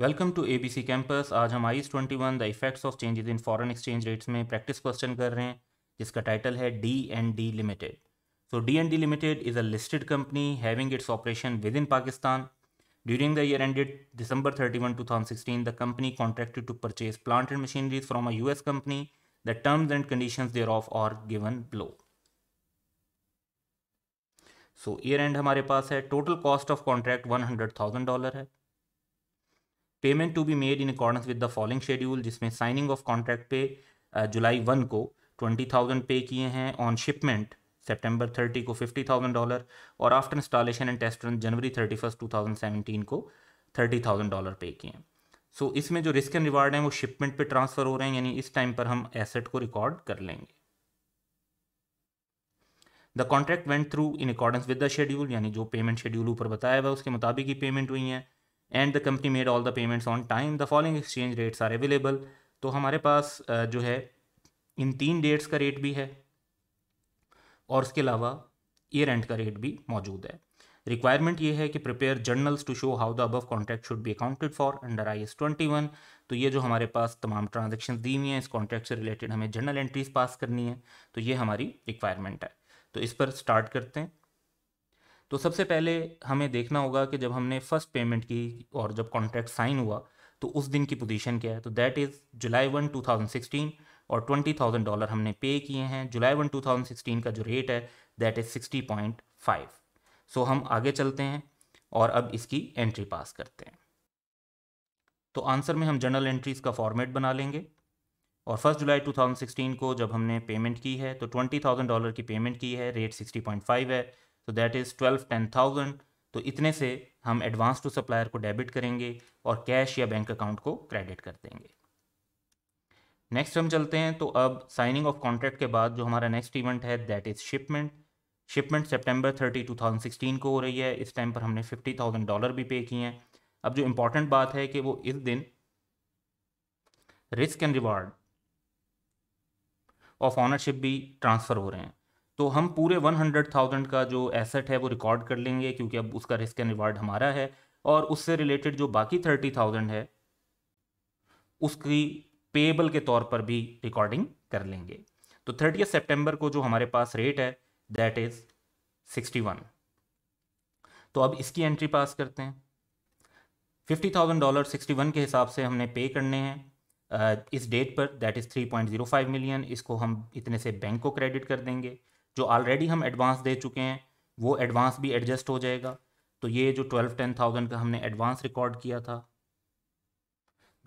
welcome to A B C campus आज हम IAS twenty one the effects of changes in foreign exchange rates में practice question कर रहे हैं जिसका टाइटल है D and D limited so D and D limited is a listed company having its operation within Pakistan during the year ended December thirty one two thousand sixteen the company contracted to purchase plant and machineries from a U S company the terms and condition thereof are given below so year end हमारे पास है total cost of contract one hundred thousand dollar है payment to be made in accordance with the following schedule जिसमें signing of contract पे July one को twenty thousand pay किए हैं on shipment September thirty को फिफ्टी थाउजेंड डॉलर और after installation and test run January thousand seventeen को thirty thousand dollar pay किए हैं सो so, इसमें जो रिस्क एंड रिवार्ड हैं वो शिपमेंट पे ट्रांसफ़र हो रहे हैं यानी इस टाइम पर हम एसेट को रिकॉर्ड कर लेंगे the contract went through in accordance with the schedule यानी जो पेमेंट शेड्यूल ऊपर बताया हुआ उसके मुताबिक ही पेमेंट हुई है and the company made all the payments on time the following exchange rates are available तो हमारे पास जो है इन तीन डेट्स का रेट भी है और उसके अलावा ईयर एंड का रेट भी मौजूद है रिक्वायरमेंट ये है कि prepare journals to show how the above contract should be accounted for under I S twenty one तो ये जो हमारे पास तमाम ट्रांजेक्शन दी हुई हैं इस कॉन्ट्रैक्ट से रिलेटेड हमें जर्नल एंट्रीज पास करनी है तो ये हमारी रिक्वायरमेंट है तो इस पर स्टार्ट करते हैं तो सबसे पहले हमें देखना होगा कि जब हमने फर्स्ट पेमेंट की और जब कॉन्ट्रैक्ट साइन हुआ तो उस दिन की पोजीशन क्या है तो दैट इज़ जुलाई वन 2016 और ट्वेंटी थाउजेंड डॉलर हमने पे किए हैं जुलाई वन 2016 का जो रेट है that is sixty point five so हम आगे चलते हैं और अब इसकी एंट्री पास करते हैं तो आंसर में हम जनरल एंट्रीज का फॉर्मेट बना लेंगे और फर्स्ट जुलाई 2016 को जब हमने पेमेंट की है तो ट्वेंटी थाउजेंड डॉलर की पेमेंट की है रेट सिक्सटी पॉइंट फाइव है तो that is twelve ten thousand तो इतने से हम एडवांस टू सप्लायर को डेबिट करेंगे और कैश या बैंक अकाउंट को क्रेडिट कर देंगे नेक्स्ट हम चलते हैं तो अब साइनिंग ऑफ कॉन्ट्रैक्ट के बाद जो हमारा नेक्स्ट इवेंट है that is shipment shipment September thirty two thousand sixteen को हो रही है इस टाइम पर हमने फिफ्टी थाउजेंड डॉलर भी पे किए हैं अब जो इंपॉर्टेंट बात है कि वो इस दिन risk and reward of ownership भी ट्रांसफ़र हो रहे हैं तो हम पूरे वन हंड्रेड थाउजेंड का जो एसेट है वो रिकॉर्ड कर लेंगे क्योंकि अब उसका रिस्क एंड रिवार्ड हमारा है और उससे रिलेटेड जो बाकी थर्टी थाउजेंड है उसकी पेएबल के तौर पर भी रिकॉर्डिंग कर लेंगे तो थर्टी सेप्टेम्बर को जो हमारे पास रेट है दैट इज़ सिक्सटी वन तो अब इसकी एंट्री पास करते हैं fifty thousand dollar sixty one के हिसाब से हमने पे करने हैं इस डेट पर that is three point zero five million इसको हम इतने से बैंक को क्रेडिट कर देंगे जो ऑलरेडी हम एडवांस दे चुके हैं वो एडवांस भी एडजस्ट हो जाएगा तो ये जो ट्वेल्व टेन थाउजेंड का हमने एडवांस रिकॉर्ड किया था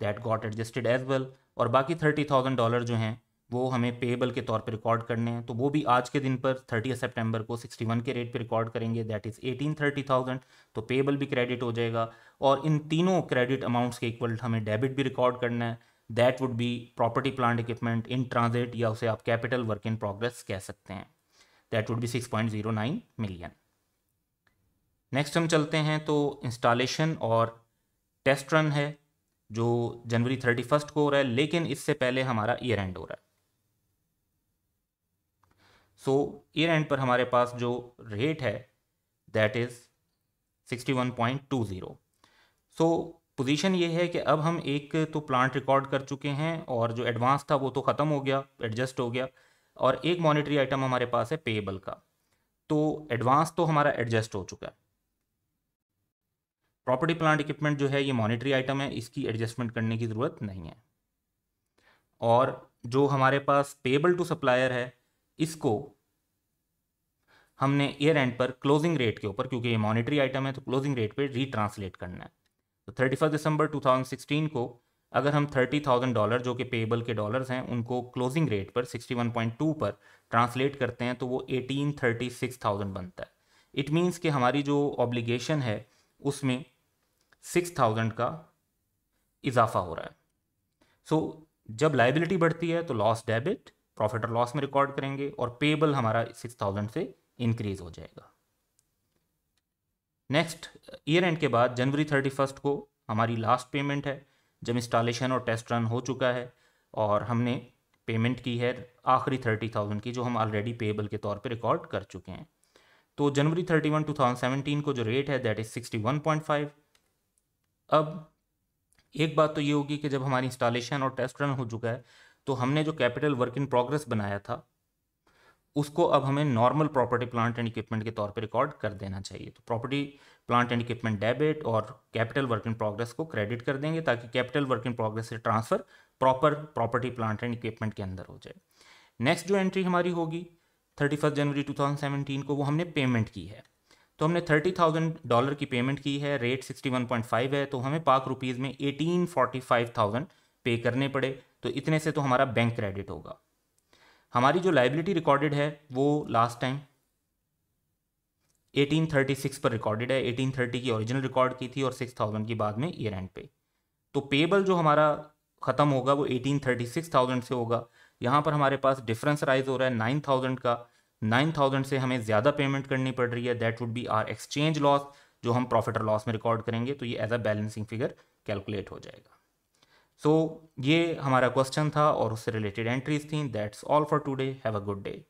that got adjusted as well और बाकी थर्टी थाउजेंड डॉलर जो हैं वो हमें पेबल के तौर पर रिकॉर्ड करने हैं तो वो भी आज के दिन पर थर्टी सेप्टेम्बर को सिक्सटी वन के रेट पर रिकॉर्ड करेंगे that is eighteen thirty thousand तो पेबल भी क्रेडिट हो जाएगा और इन तीनों क्रेडिट अमाउंट्स के इक्वल हमें डेबिट भी रिकॉर्ड करना है that would be property plant equipment in transit या उसे आप कैपिटल वर्क इन प्रोग्रेस कह सकते हैं that would be 6.09 million next हम चलते हैं तो इंस्टॉलेशन और टेस्ट रन है जो जनवरी थर्टी फर्स्ट को हो रहा है लेकिन इससे पहले हमारा ईयर एंड हो रहा है सो ईयर एंड पर हमारे पास जो रेट है that is sixty one point two zero so position ये है कि अब हम एक तो प्लांट रिकॉर्ड कर चुके हैं और जो एडवांस था वो तो ख़त्म हो गया एडजस्ट हो गया और एक मॉनिटरी आइटम हमारे पास है पेएबल का तो एडवांस तो हमारा एडजस्ट हो चुका है प्रॉपर्टी प्लांट इक्विपमेंट जो है ये मॉनिटरी आइटम है इसकी एडजस्टमेंट करने की ज़रूरत नहीं है और जो हमारे पास पेबल टू सप्लायर है इसको हमने ईयर एंड पर क्लोजिंग रेट के ऊपर क्योंकि ये मॉनिटरी आइटम है तो क्लोजिंग रेट पे रीट्रांसलेट करना है तो थर्टी दिसंबर सिक्सटीन को अगर हम थर्टी थाउजेंड डॉलर जो कि पेबल के डॉलर्स हैं उनको क्लोजिंग रेट पर सिक्सटी वन पॉइंट टू पर ट्रांसलेट करते हैं तो वो एटीन थर्टी सिक्स थाउजेंड बनता है इट मीन्स कि हमारी जो ऑब्लिगेशन है उसमें सिक्स थाउजेंड का इजाफा हो रहा है सो so, जब लाइबिलिटी बढ़ती है तो लॉस डेबिट प्रॉफिट और लॉस में रिकॉर्ड करेंगे और पेबल हमारा सिक्स थाउजेंड से इंक्रीज हो जाएगा नेक्स्ट ईयर एंड के बाद जनवरी थर्टी फर्स्ट को हमारी लास्ट पेमेंट है जब इंस्टॉलेशन और टेस्ट रन हो चुका है और हमने पेमेंट की है आखिरी थर्टी थाउजेंड की जो हम ऑलरेडी पेबल के तौर पर रिकॉर्ड कर चुके हैं तो January thirty one two thousand seventeen को जो रेट है that is sixty one point five अब एक बात तो ये होगी कि जब हमारी इंस्टॉलेशन और टेस्ट रन हो चुका है तो हमने जो कैपिटल वर्क इन प्रोग्रेस बनाया था उसको अब हमें normal property plant and equipment के तौर पर रिकॉर्ड कर देना चाहिए तो property plant and equipment debit और कैपिटल वर्क इन प्रोग्रेस को क्रेडिट कर देंगे ताकि कैपिटल वर्क इन प्रोग्रेस से transfer proper property plant and equipment के अंदर हो जाए नेक्स्ट जो एंट्री हमारी होगी thirty first January two thousand seventeen को वो हमने पेमेंट की है तो हमने थर्टी थाउजेंड डॉलर की पेमेंट की है rate sixty one point five है तो हमें पाक रुपीज़ में एटीन फोर्टी फाइव थाउजेंड पे करने पड़े तो इतने से तो हमारा बैंक क्रेडिट होगा हमारी जो लाइबिलिटी रिकॉर्डेड है वो लास्ट टाइम 1836 पर रिकॉर्डेड है 1830 की ओरिजिनल रिकॉर्ड की थी और 6000 की बाद में ईयर एंड पे तो पेबल जो हमारा ख़त्म होगा वो 1836,000 से होगा यहाँ पर हमारे पास डिफरेंस राइज हो रहा है 9,000 का 9,000 से हमें ज़्यादा पेमेंट करनी पड़ रही है that would be are exchange loss जो हम प्रॉफिट और लॉस में रिकॉर्ड करेंगे तो ये as a balancing figure calculate हो जाएगा सो so, ये हमारा क्वेश्चन था और उससे रिलेटेड एंट्रीज थी that's all for today have a good day